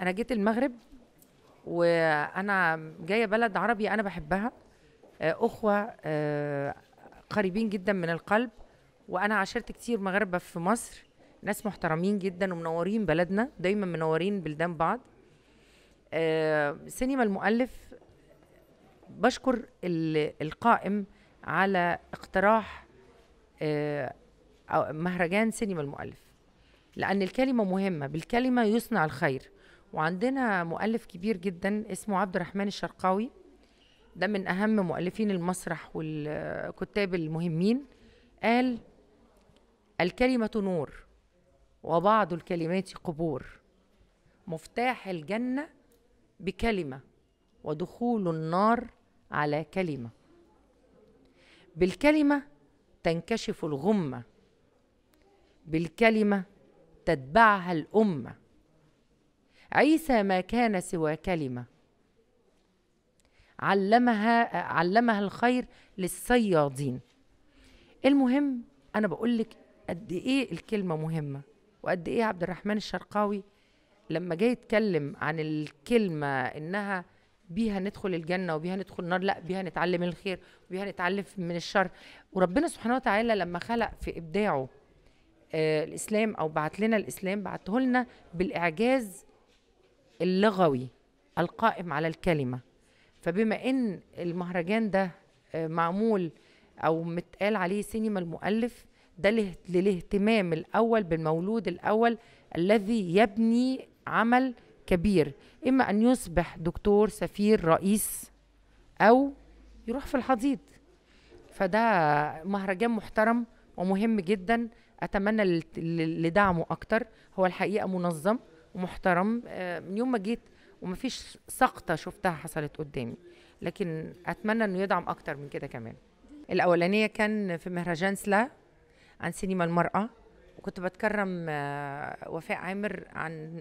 انا جيت المغرب وانا جايه بلد عربي انا بحبها آه، اخوه آه، قريبين جدا من القلب وانا عاشرت كتير مغاربه في مصر ناس محترمين جدا ومنورين بلدنا دايما منورين بلدان بعض آه، سينما المؤلف بشكر القائم على اقتراح مهرجان سينما المؤلف لأن الكلمة مهمة بالكلمة يصنع الخير وعندنا مؤلف كبير جدا اسمه عبد الرحمن الشرقاوي ده من أهم مؤلفين المسرح والكتاب المهمين قال الكلمة نور وبعض الكلمات قبور مفتاح الجنة بكلمة ودخول النار على كلمة بالكلمة تنكشف الغمة بالكلمة تتبعها الأمة عيسى ما كان سوى كلمة علمها علمها الخير للصيادين المهم أنا بقول لك قد إيه الكلمة مهمة وقد إيه عبد الرحمن الشرقاوي لما جاي يتكلم عن الكلمة إنها بيها ندخل الجنة وبيها ندخل النار لا بيها نتعلم الخير وبيها نتعلم من الشر وربنا سبحانه وتعالى لما خلق في إبداعه آه الإسلام أو بعت لنا الإسلام بعته لنا بالإعجاز اللغوي القائم على الكلمة فبما إن المهرجان ده آه، معمول أو متقال عليه سينما المؤلف ده للاهتمام الأول بالمولود الأول الذي يبني عمل كبير إما أن يصبح دكتور سفير رئيس أو يروح في الحضيض فده مهرجان محترم ومهم جدا أتمنى لدعمه أكتر هو الحقيقة منظم ومحترم آه، من يوم ما جيت ومفيش سقطه شفتها حصلت قدامي لكن اتمنى انه يدعم اكتر من كده كمان الاولانيه كان في مهرجان سلا عن سينما المراه وكنت بتكرم آه، وفاء عامر عن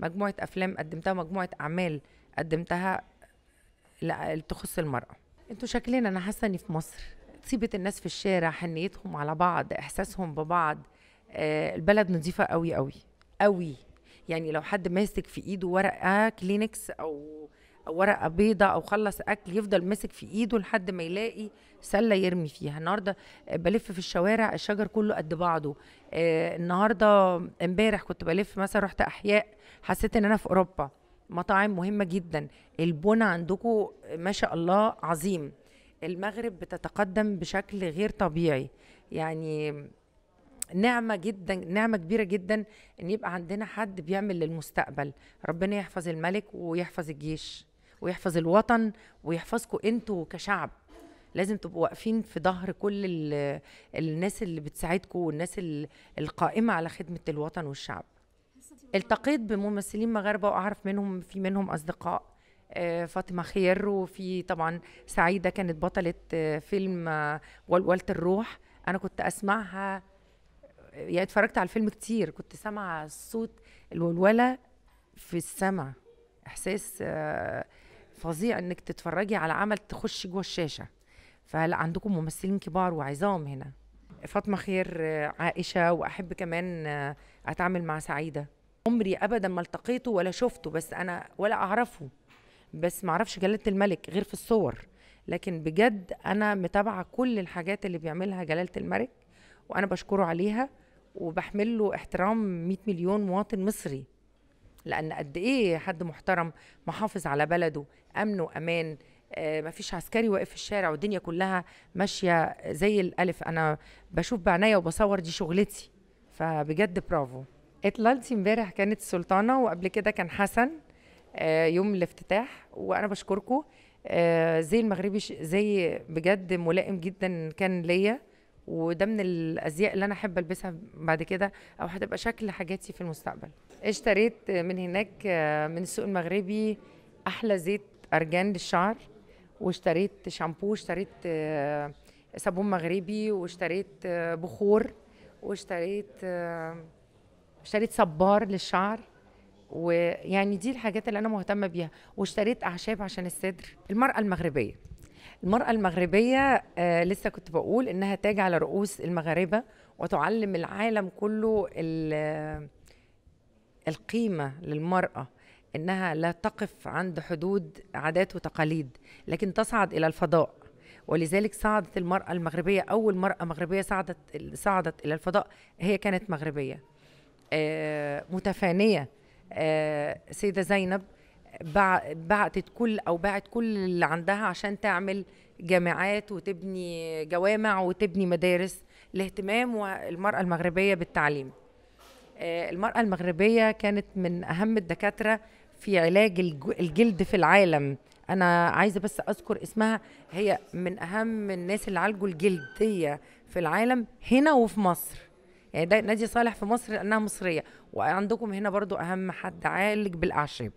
مجموعه افلام قدمتها مجموعه اعمال قدمتها تخص المراه انتوا شكلين انا حاسه اني في مصر طيبه الناس في الشارع حنيتهم على بعض احساسهم ببعض آه، البلد نظيفه قوي قوي قوي يعني لو حد ماسك في ايده ورقه كلينكس او ورقه بيضة او خلص اكل يفضل ماسك في ايده لحد ما يلاقي سله يرمي فيها النهارده بلف في الشوارع الشجر كله قد بعضه آه، النهارده امبارح كنت بلف مثلا رحت احياء حسيت ان انا في اوروبا مطاعم مهمه جدا البنى عندكم ما شاء الله عظيم المغرب بتتقدم بشكل غير طبيعي يعني نعمه جدا نعمه كبيره جدا ان يبقى عندنا حد بيعمل للمستقبل ربنا يحفظ الملك ويحفظ الجيش ويحفظ الوطن ويحفظكم انتوا كشعب لازم تبقوا واقفين في ظهر كل الناس اللي بتساعدكم والناس القائمه على خدمه الوطن والشعب التقيت بممثلين مغاربه واعرف منهم في منهم اصدقاء آه، فاطمة خير وفي طبعا سعيدة كانت بطلة آه، فيلم آه، والوالت الروح أنا كنت أسمعها يعني اتفرجت على الفيلم كتير كنت سامعه صوت الولوله في السمع احساس آه، فظيع انك تتفرجي على عمل تخش جوه الشاشه فلا عندكم ممثلين كبار وعظام هنا فاطمه خير آه، عائشه واحب كمان آه، اتعامل مع سعيده عمري ابدا ما التقيته ولا شفته بس انا ولا اعرفه بس ما اعرفش جلاله الملك غير في الصور لكن بجد انا متابعه كل الحاجات اللي بيعملها جلاله الملك وانا بشكره عليها وبحمل له احترام 100 مليون مواطن مصري لان قد ايه حد محترم محافظ على بلده امن وامان ما آه، مفيش عسكري واقف في الشارع والدنيا كلها ماشيه زي الالف انا بشوف بعناية وبصور دي شغلتي فبجد برافو اطلالتي امبارح كانت سلطانه وقبل كده كان حسن آه، يوم الافتتاح وانا بشكركم آه، زي المغربي زي بجد ملائم جدا كان ليا وده من الازياء اللي انا احب البسها بعد كده او هتبقى شكل حاجاتي في المستقبل اشتريت من هناك من السوق المغربي احلى زيت ارجان للشعر واشتريت شامبو واشتريت صابون مغربي واشتريت بخور واشتريت اشتريت صبار للشعر ويعني دي الحاجات اللي انا مهتمه بيها واشتريت اعشاب عشان الصدر المراه المغربيه المرأة المغربية آه لسه كنت بقول إنها تاج على رؤوس المغاربة وتعلم العالم كله القيمة للمرأة إنها لا تقف عند حدود عادات وتقاليد لكن تصعد إلى الفضاء ولذلك صعدت المرأة المغربية أول مرأة مغربية صعدت صعدت إلى الفضاء هي كانت مغربية آه متفانية آه سيدة زينب بعتت كل او باعت كل اللي عندها عشان تعمل جامعات وتبني جوامع وتبني مدارس لاهتمام المراه المغربيه بالتعليم آه، المراه المغربيه كانت من اهم الدكاتره في علاج الجلد في العالم انا عايزه بس اذكر اسمها هي من اهم الناس اللي عالجوا الجلديه في العالم هنا وفي مصر يعني ده نادي صالح في مصر لانها مصريه وعندكم هنا برضو اهم حد عالج بالاعشاب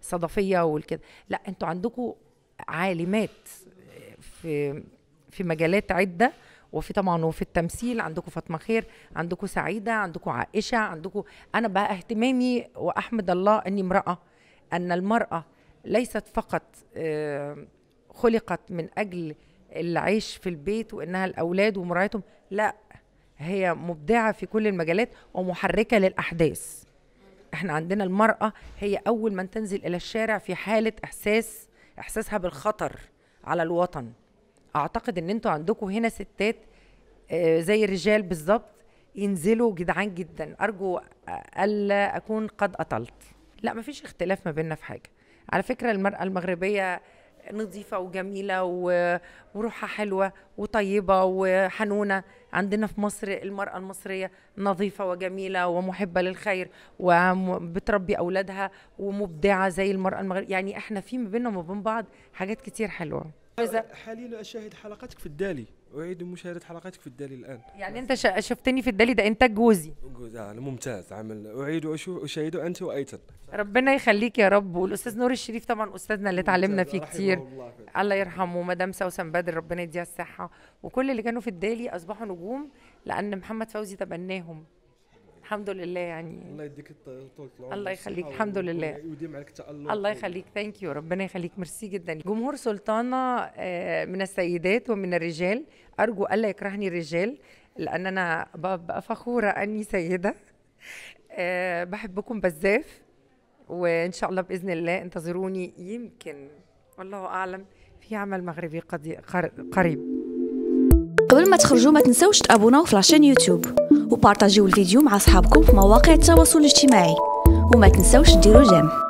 الصدفيه والكده لا انتوا عندكم عالمات في في مجالات عده وفي طبعا وفي التمثيل عندكم فاطمه خير عندكم سعيده عندكم عائشه عندكم انا بقى اهتمامي واحمد الله اني امراه ان المراه ليست فقط آه، خلقت من اجل العيش في البيت وانها الاولاد ومراعتهم لا هي مبدعه في كل المجالات ومحركه للاحداث احنا عندنا المرأة هي أول من تنزل إلى الشارع في حالة إحساس إحساسها بالخطر على الوطن أعتقد إن أنتوا عندكم هنا ستات آه، زي الرجال بالظبط ينزلوا جدعان جدا أرجو ألا أكون قد أطلت لا مفيش اختلاف ما بيننا في حاجة على فكرة المرأة المغربية نظيفة وجميلة وروحها حلوة وطيبة وحنونة عندنا في مصر المرأة المصرية نظيفة وجميلة ومحبة للخير وبتربي أولادها ومبدعة زي المرأة المغربية يعني احنا في ما بيننا وما بين بعض حاجات كتير حلوة حاليا اشاهد حلقاتك في الدالي اعيد مشاهده حلقاتك في الدالي الان يعني انت شفتني في الدالي ده انتاج جوزي جوزي آه، ممتاز عمل اعيد اشاهد انت وايتن ربنا يخليك يا رب والاستاذ نور الشريف طبعا استاذنا اللي تعلمنا فيه كتير الله, الله يرحمه مدام سوسن بدر ربنا يديها الصحه وكل اللي كانوا في الدالي اصبحوا نجوم لان محمد فوزي تبناهم الحمد لله يعني الله يديك طول العمر الله يخليك الحمد لله ويديم عليك التالق الله يخليك ثانك يو ربنا يخليك ميرسي جدا جمهور سلطانه آه، من السيدات ومن الرجال ارجو الا يكرهني الرجال لان انا ببقى فخوره اني سيده آه، بحبكم بزاف وان شاء الله باذن الله انتظروني يمكن والله اعلم في عمل مغربي قريب قبل ما تخرجوا ما تنسوش تابوناو في لاشين يوتيوب وبارطاجيو الفيديو مع أصحابكم في مواقع التواصل الاجتماعي وما تنسوش ديروا جيم